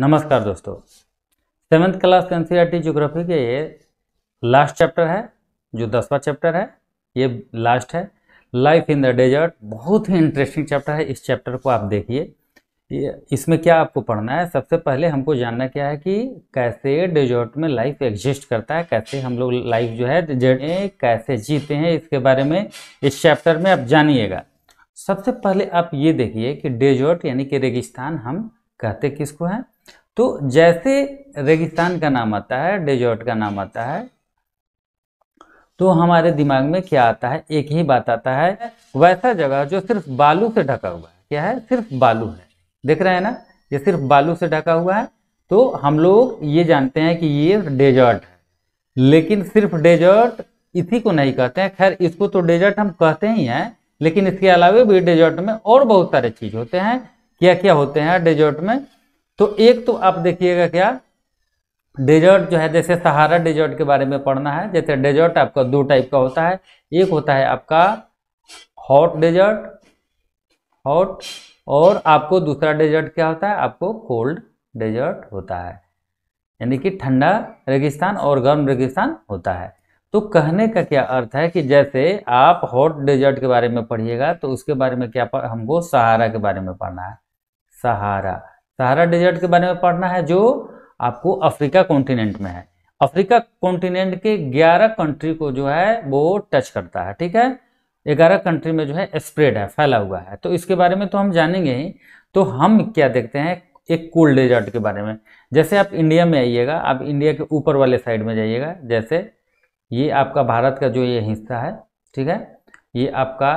नमस्कार दोस्तों seventh class N C geography के ये लास्ट चैप्टर है जो दसवां चैप्टर है ये लास्ट है लाइफ इन द डेजर्ट बहुत ही इंटरेस्टिंग चैप्टर है इस चैप्टर को आप देखिए इसमें क्या आपको पढ़ना है सबसे पहले हमको जानना क्या है कि कैसे डेजर्ट में लाइफ एग्जिस्ट करता है कैसे हम लोग लाइफ जो है कैसे जीते हैं इसके बारे में इस चैप्टर में आप जानिएगा सबसे पहले आप ये देखिए कि डेजर्ट यानी कि रेगिस्तान हम कहते किसको हैं तो जैसे रेगिस्तान का नाम आता है डेजर्ट का नाम आता है तो हमारे दिमाग में क्या आता है एक ही बात आता है वैसा जगह जो सिर्फ बालू से ढका हुआ है क्या है सिर्फ बालू है देख रहे हैं ना ये सिर्फ बालू से ढका हुआ है तो हम लोग ये जानते हैं कि ये डेजर्ट है लेकिन सिर्फ डेजर्ट इसी को नहीं कहते हैं खैर इसको तो डेजर्ट हम कहते ही हैं लेकिन इसके अलावा भी डेजर्ट में और बहुत सारे चीज होते हैं क्या क्या होते हैं डेजर्ट में तो एक तो आप देखिएगा क्या डेजर्ट जो है जैसे सहारा डेजर्ट के बारे में पढ़ना है जैसे डेजर्ट आपका दो टाइप का होता है एक होता है आपका हॉट डेजर्ट हॉट और आपको दूसरा डेजर्ट क्या होता है आपको कोल्ड डेजर्ट होता है यानी कि ठंडा रेगिस्तान और गर्म रेगिस्तान होता है तो कहने का क्या अर्थ है कि जैसे आप हॉट डेजर्ट के बारे में पढ़िएगा तो उसके बारे में क्या हमको सहारा के बारे में पढ़ना है सहारा सहारा डेजर्ट के बारे में पढ़ना है जो आपको अफ्रीका कॉन्टिनेंट में है अफ्रीका कॉन्टिनेंट के 11 कंट्री को जो है वो टच करता है ठीक है 11 कंट्री में जो है स्प्रेड है फैला हुआ है तो इसके बारे में तो हम जानेंगे ही तो हम क्या देखते हैं एक कोल्ड डेजर्ट के बारे में जैसे आप इंडिया में आइएगा आप इंडिया के ऊपर वाले साइड में जाइएगा जैसे ये आपका भारत का जो ये हिस्सा है ठीक है ये आपका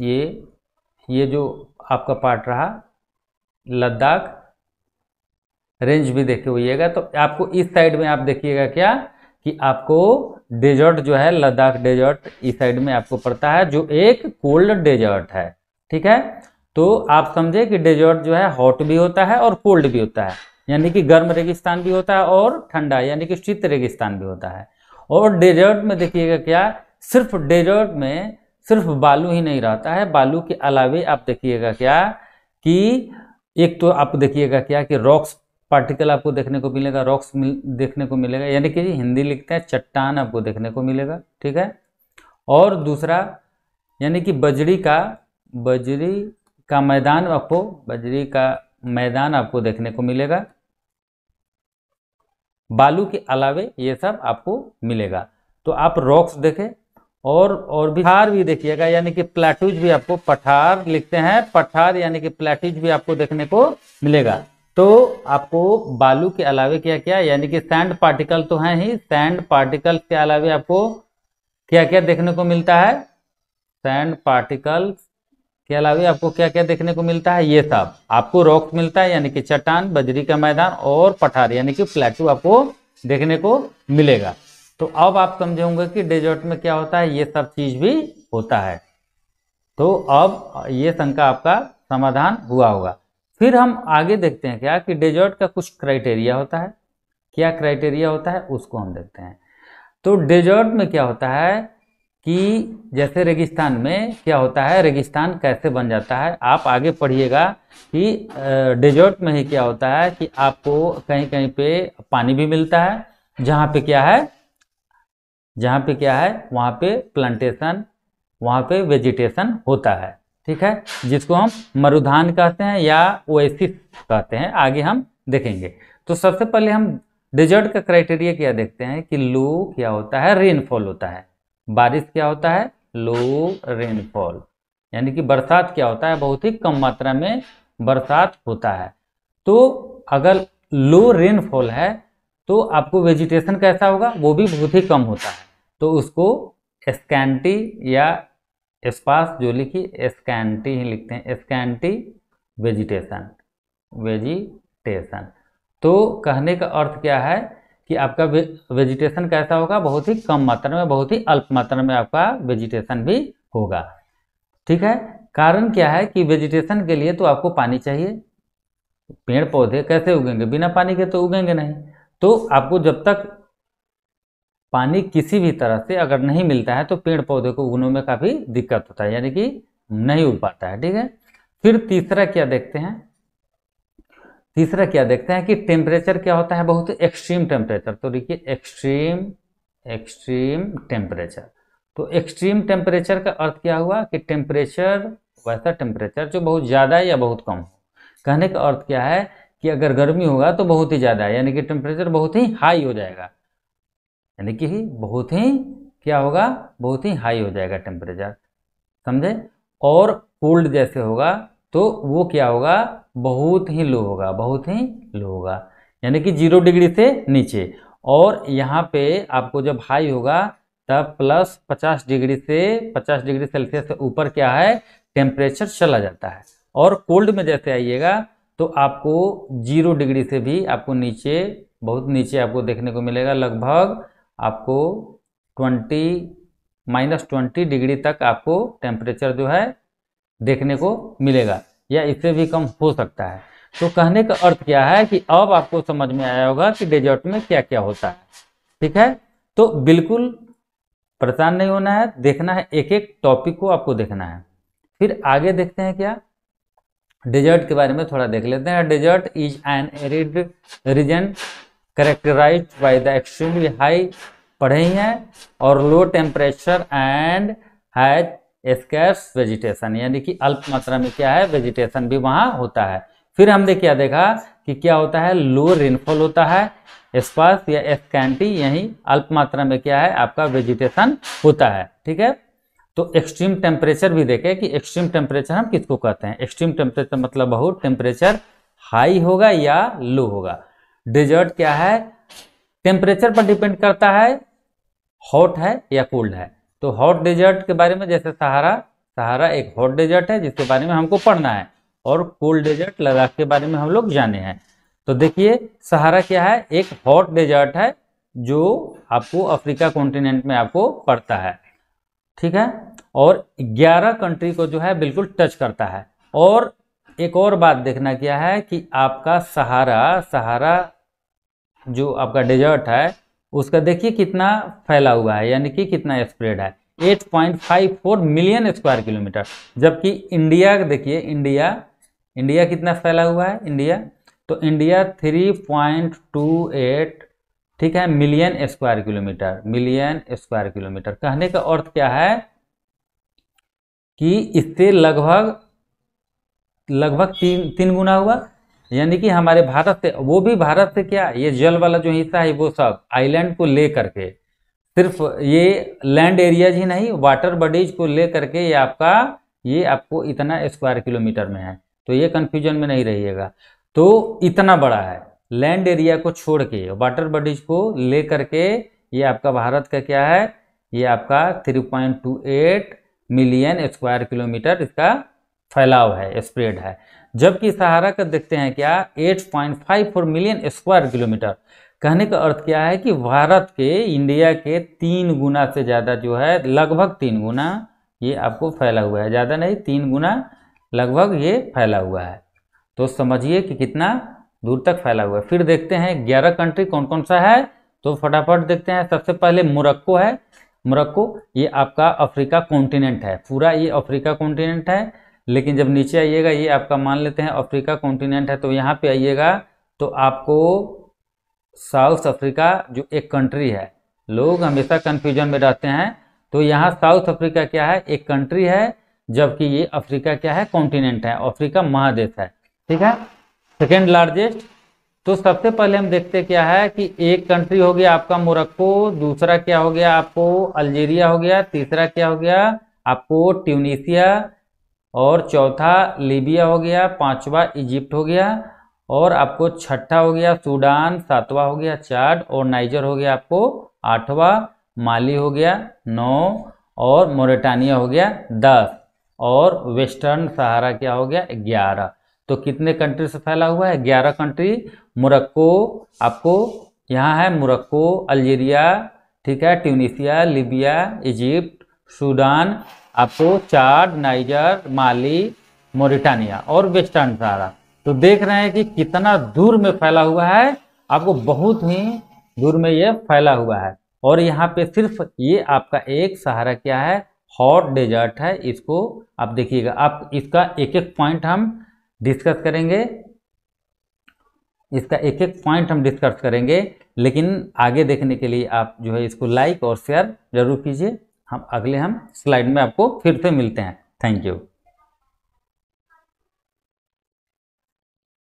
ये ये जो आपका पार्ट रहा लद्दाख रेंज भी देखे हुईगा तो आपको इस साइड में आप देखिएगा क्या कि आपको डेजर्ट जो है लद्दाख डेजर्ट इस साइड में आपको पड़ता है जो एक कोल्ड डेजर्ट है ठीक है तो आप समझे कि डेजर्ट जो है हॉट भी होता है और कोल्ड भी होता है यानी कि गर्म रेगिस्तान भी होता है और ठंडा यानी कि शीत रेगिस्तान भी होता है और डेजर्ट में देखिएगा क्या सिर्फ डेजर्ट में सिर्फ बालू ही नहीं रहता है बालू के अलावे आप देखिएगा क्या कि एक तो आप देखिएगा क्या कि रॉक्स पार्टिकल आपको देखने को मिलेगा रॉक्स मिल देखने को मिलेगा यानी कि हिंदी लिखते हैं चट्टान आपको देखने को मिलेगा ठीक है और दूसरा यानी कि बजरी का बजरी का मैदान आपको बजरी का मैदान आपको देखने को मिलेगा बालू के अलावे ये सब आपको मिलेगा तो आप रॉक्स देखें और और बिहार भी देखिएगा यानी कि प्लेटूज भी आपको पठार लिखते हैं पठार यानी कि प्लेटूज भी आपको देखने को मिलेगा तो आपको बालू के अलावे क्या क्या यानी कि सैंड पार्टिकल तो है ही सैंड पार्टिकल के अलावे आपको क्या क्या देखने को मिलता है सैंड पार्टिकल के अलावे आपको क्या क्या देखने को मिलता है ये सब आपको रॉक मिलता है यानी कि चट्टान बजरी का मैदान और पठार यानी कि प्लेटू आपको देखने को मिलेगा तो अब आप समझे होंगे कि डेजर्ट में क्या होता है ये सब चीज भी होता है तो अब ये शंका आपका समाधान हुआ होगा फिर हम आगे देखते हैं क्या कि डेजर्ट का कुछ क्राइटेरिया होता है क्या क्राइटेरिया होता है उसको हम देखते हैं तो डेजर्ट में क्या होता है कि जैसे रेगिस्तान में क्या होता है रेगिस्तान कैसे बन जाता है आप आगे पढ़िएगा कि डेजर्ट में ही क्या होता है कि आपको कहीं कहीं पे पानी भी मिलता है जहाँ पे क्या है जहाँ पे क्या है वहाँ पे प्लांटेशन वहाँ पे वेजिटेशन होता है ठीक है जिसको हम मरुधान कहते हैं या ओएसिस कहते हैं आगे हम देखेंगे तो सबसे पहले हम डिजर्ट का क्राइटेरिया क्या देखते हैं कि लो क्या होता है रेनफॉल होता है बारिश क्या होता है लो रेनफॉल यानी कि बरसात क्या होता है बहुत ही कम मात्रा में बरसात होता है तो अगर लो रेनफॉल है तो आपको वेजिटेशन कैसा होगा वो भी बहुत ही कम होता है तो उसको स्कैंटी या स्पास जो लिखी स्कैंटी ही लिखते हैं स्कैंटी वेजिटेशन वेजिटेशन तो कहने का अर्थ क्या है कि आपका वे, वेजिटेशन कैसा होगा बहुत ही कम मात्रा में बहुत ही अल्प मात्रा में आपका वेजिटेशन भी होगा ठीक है कारण क्या है कि वेजिटेशन के लिए तो आपको पानी चाहिए पेड़ पौधे कैसे उगेंगे बिना पानी के तो उगेंगे नहीं तो आपको जब तक पानी किसी भी तरह से अगर नहीं मिलता है तो पेड़ पौधे को उगने में काफ़ी दिक्कत होता है यानी कि नहीं उग पाता है ठीक है फिर तीसरा क्या देखते हैं तीसरा क्या देखते हैं कि टेम्परेचर क्या होता है बहुत एक्सट्रीम टेम्परेचर तो देखिए एक्सट्रीम एक्सट्रीम टेम्परेचर तो एक्सट्रीम टेम्परेचर का अर्थ क्या हुआ कि टेम्परेचर वैसा टेम्परेचर जो बहुत ज़्यादा या बहुत कम हो कहने का अर्थ क्या है कि अगर गर्मी होगा तो बहुत ही ज़्यादा यानी कि टेम्परेचर बहुत ही हाई हो जाएगा यानी कि बहुत ही क्या होगा बहुत ही हाई हो जाएगा टेम्परेचर समझे और कोल्ड जैसे होगा तो वो क्या होगा बहुत ही लो होगा बहुत ही लो होगा यानी कि जीरो डिग्री से नीचे और यहाँ पे आपको जब हाई होगा तब प्लस पचास डिग्री से पचास डिग्री सेल्सियस से ऊपर क्या है टेम्परेचर चला जाता है और कोल्ड में जैसे आइएगा तो आपको जीरो डिग्री से भी आपको नीचे बहुत नीचे आपको देखने को मिलेगा लगभग आपको ट्वेंटी माइनस ट्वेंटी डिग्री तक आपको टेम्परेचर जो है देखने को मिलेगा या इससे भी कम हो सकता है तो कहने का अर्थ क्या है कि अब आपको समझ में आया होगा कि डेजर्ट में क्या क्या होता है ठीक है तो बिल्कुल परेशान नहीं होना है देखना है एक एक टॉपिक को आपको देखना है फिर आगे देखते हैं क्या डिजर्ट के बारे में थोड़ा देख लेते हैं desert is an arid region characterise by the extremely high पढ़े ही हैं और low temperature and has scarce vegetation यानी कि अल्प मात्रा में क्या है वेजिटेशन भी वहाँ होता है फिर हमने क्या देखा कि क्या होता है लो रेनफॉल होता है स्पास या एस्कैंटी यही अल्प मात्रा में क्या है आपका वेजिटेशन होता है ठीक है तो एक्सट्रीम टेम्परेचर भी देखें कि एक्सट्रीम टेम्परेचर हम किसको कहते हैं एक्सट्रीम टेम्परेचर मतलब बहुत टेम्परेचर हाई होगा या लो होगा डेजर्ट क्या है टेम्परेचर पर डिपेंड करता है हॉट है या कोल्ड है तो हॉट डेजर्ट के बारे में जैसे सहारा सहारा एक हॉट डेजर्ट है जिसके बारे में हमको पढ़ना है और कोल्ड डेजर्ट लद्दाख के बारे में हम लोग जाने हैं तो देखिए सहारा क्या है एक हॉट डेजर्ट है जो आपको अफ्रीका कॉन्टिनेंट में आपको पड़ता है ठीक है और 11 कंट्री को जो है बिल्कुल टच करता है और एक और बात देखना क्या है कि आपका सहारा सहारा जो आपका डेजर्ट है उसका देखिए कितना फैला हुआ है यानी कि कितना स्प्रेड है 8.54 मिलियन स्क्वायर किलोमीटर जबकि इंडिया देखिए इंडिया इंडिया कितना फैला हुआ है इंडिया तो इंडिया 3.28 ठीक है million square kilometre million square kilometre कहने का अर्थ क्या है कि इससे लगभग लगभग तीन तीन गुना हुआ यानी कि हमारे भारत से वो भी भारत से क्या ये जल वाला जो हिस्सा है वो सब आइलैंड को ले करके सिर्फ ये लैंड एरियाज ही नहीं वाटर बॉडीज को ले करके ये आपका ये आपको इतना स्क्वायर किलोमीटर में है तो ये कन्फ्यूजन में नहीं रहिएगा तो इतना बड़ा है लैंड एरिया को छोड़ के वाटर बॉडीज को लेकर के ये आपका भारत का क्या है ये आपका 3.28 मिलियन स्क्वायर किलोमीटर इसका फैलाव है स्प्रेड है जबकि सहारा का देखते हैं क्या 8.54 मिलियन स्क्वायर किलोमीटर कहने का अर्थ क्या है कि भारत के इंडिया के तीन गुना से ज़्यादा जो है लगभग तीन गुना ये आपको फैला हुआ है ज़्यादा नहीं तीन गुना लगभग ये फैला हुआ है तो समझिए कि कितना दूर तक फैला हुआ है फिर देखते हैं ग्यारह कंट्री कौन कौन सा है तो फटाफट देखते हैं सबसे पहले मोरक्को है मोरक्को ये आपका अफ्रीका कॉन्टिनेंट है पूरा ये अफ्रीका कॉन्टिनेंट है लेकिन जब नीचे आइएगा ये आपका मान लेते हैं अफ्रीका कॉन्टिनेंट है तो यहाँ पे आइएगा तो आपको साउथ अफ्रीका जो एक कंट्री है लोग हमेशा कन्फ्यूजन में रहते हैं तो यहाँ साउथ अफ्रीका क्या है एक कंट्री है जबकि ये अफ्रीका क्या है कॉन्टिनेंट है अफ्रीका महादेश है ठीक है सेकेंड लार्जेस्ट तो सबसे पहले हम देखते क्या है कि एक कंट्री हो गया आपका मोरक्को दूसरा क्या हो गया आपको अल्जीरिया हो गया तीसरा क्या हो गया आपको ट्यूनिशिया और चौथा लीबिया हो गया पांचवा इजिप्ट हो गया और आपको छठा हो गया सूडान सातवा हो गया चार्ड और नाइजर हो गया आपको आठवा माली हो गया नौ और मोरिटानिया हो गया दस और वेस्टर्न सहारा क्या हो गया ग्यारह तो कितने कंट्री से फैला हुआ है ग्यारह कंट्री मोरक्को आपको यहाँ है मोरक्को अल्जीरिया ठीक है ट्यूनिशिया लीबिया इजिप्ट सूडान आपको चार्ड नाइजर माली मोरिटानिया और वेस्टर्न सहारा तो देख रहे हैं कि कितना दूर में फैला हुआ है आपको बहुत ही दूर में ये फैला हुआ है और यहाँ पे सिर्फ ये आपका एक सहारा क्या है हॉट डेजर्ट है इसको आप देखिएगा आप इसका एक एक पॉइंट हम डिस्कस करेंगे इसका एक एक पॉइंट हम डिस्कस करेंगे लेकिन आगे देखने के लिए आप जो है इसको लाइक और शेयर जरूर कीजिए हम अगले हम स्लाइड में आपको फिर से मिलते हैं थैंक यू